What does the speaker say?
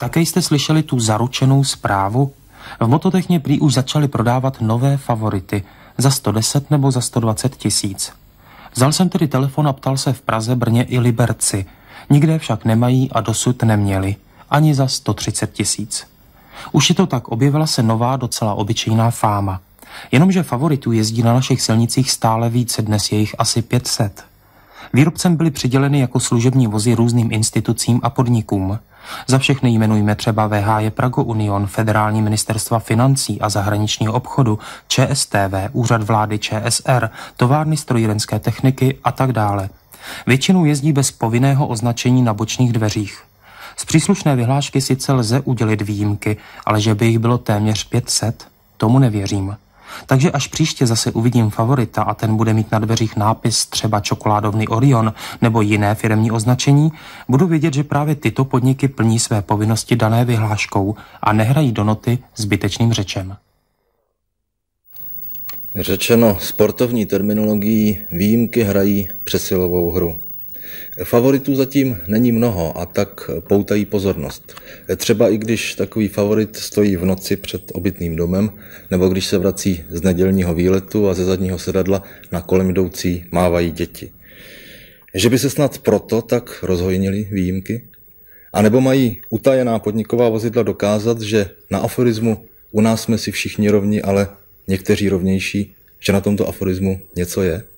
Také jste slyšeli tu zaručenou zprávu? V mototechně prý už začali prodávat nové favority za 110 nebo za 120 tisíc. Vzal jsem tedy telefon a ptal se v Praze, Brně i Liberci. Nikde však nemají a dosud neměli. Ani za 130 tisíc. Už je to tak, objevila se nová docela obyčejná fáma. Jenomže favoritů jezdí na našich silnicích stále více, dnes je jich asi 500. Výrobcem byly přiděleny jako služební vozy různým institucím a podnikům. Za všechny jmenujme třeba VHJ Prago Union, Federální ministerstva financí a zahraničního obchodu, ČSTV, Úřad vlády ČSR, továrny strojírenské techniky a tak dále. Většinou jezdí bez povinného označení na bočních dveřích. Z příslušné vyhlášky sice lze udělit výjimky, ale že by jich bylo téměř 500, tomu nevěřím. Takže až příště zase uvidím favorita a ten bude mít na dveřích nápis třeba čokoládovny Orion nebo jiné firmní označení, budu vědět, že právě tyto podniky plní své povinnosti dané vyhláškou a nehrají do noty zbytečným řečem. Řečeno sportovní terminologií výjimky hrají přesilovou hru. Favoritů zatím není mnoho a tak poutají pozornost. Třeba i když takový favorit stojí v noci před obytným domem, nebo když se vrací z nedělního výletu a ze zadního sedadla na kolem jdoucí mávají děti. Že by se snad proto tak rozhojnili výjimky? A nebo mají utajená podniková vozidla dokázat, že na aforismu u nás jsme si všichni rovni, ale někteří rovnější, že na tomto aforismu něco je?